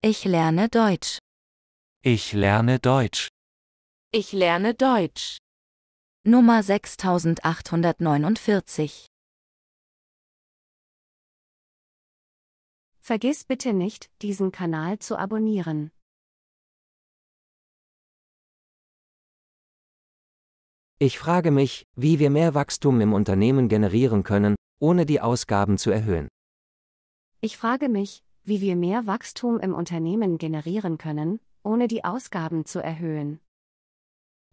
Ich lerne Deutsch. Ich lerne Deutsch. Ich lerne Deutsch. Nummer 6849. Vergiss bitte nicht, diesen Kanal zu abonnieren. Ich frage mich, wie wir mehr Wachstum im Unternehmen generieren können, ohne die Ausgaben zu erhöhen. Ich frage mich, wie wir mehr Wachstum im Unternehmen generieren können, ohne die Ausgaben zu erhöhen.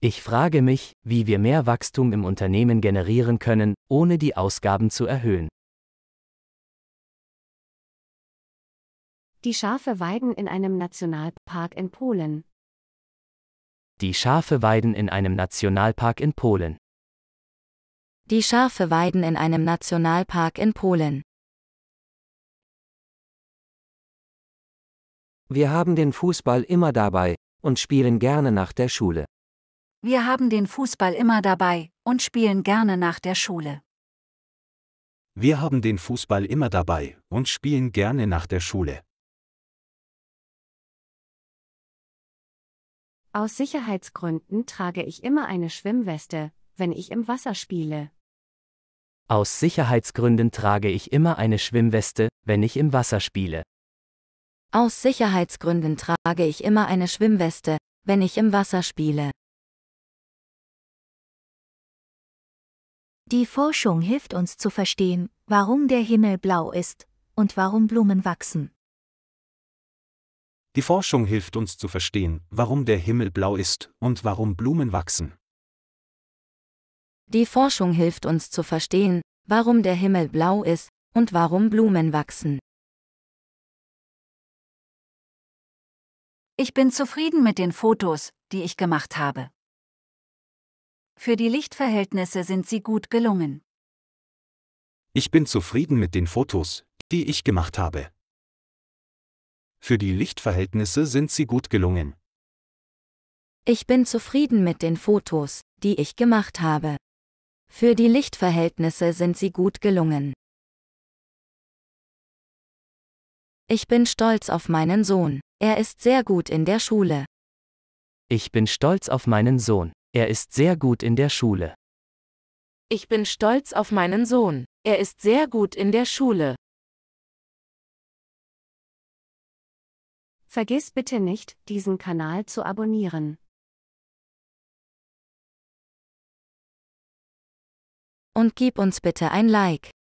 Ich frage mich, wie wir mehr Wachstum im Unternehmen generieren können, ohne die Ausgaben zu erhöhen. Die Schafe weiden in einem Nationalpark in Polen. Die Schafe weiden in einem Nationalpark in Polen. Die Schafe weiden in einem Nationalpark in Polen. Wir haben den Fußball immer dabei und spielen gerne nach der Schule. Wir haben den Fußball immer dabei und spielen gerne nach der Schule. Wir haben den Fußball immer dabei und spielen gerne nach der Schule. Aus Sicherheitsgründen trage ich immer eine Schwimmweste, wenn ich im Wasser spiele. Aus Sicherheitsgründen trage ich immer eine Schwimmweste, wenn ich im Wasser spiele. Aus Sicherheitsgründen trage ich immer eine Schwimmweste, wenn ich im Wasser spiele. Die Forschung hilft uns zu verstehen, warum der Himmel blau ist und warum Blumen wachsen. Die Forschung hilft uns zu verstehen, warum der Himmel blau ist und warum Blumen wachsen. Die Forschung hilft uns zu verstehen, warum der Himmel blau ist und warum Blumen wachsen. Ich bin zufrieden mit den Fotos, die ich gemacht habe. Für die Lichtverhältnisse sind sie gut gelungen. Ich bin zufrieden mit den Fotos, die ich gemacht habe. Für die Lichtverhältnisse sind sie gut gelungen. Ich bin zufrieden mit den Fotos, die ich gemacht habe. Für die Lichtverhältnisse sind sie gut gelungen. Ich bin stolz auf meinen Sohn. Er ist sehr gut in der Schule. Ich bin stolz auf meinen Sohn. Er ist sehr gut in der Schule. Ich bin stolz auf meinen Sohn. Er ist sehr gut in der Schule. Vergiss bitte nicht, diesen Kanal zu abonnieren. Und gib uns bitte ein Like.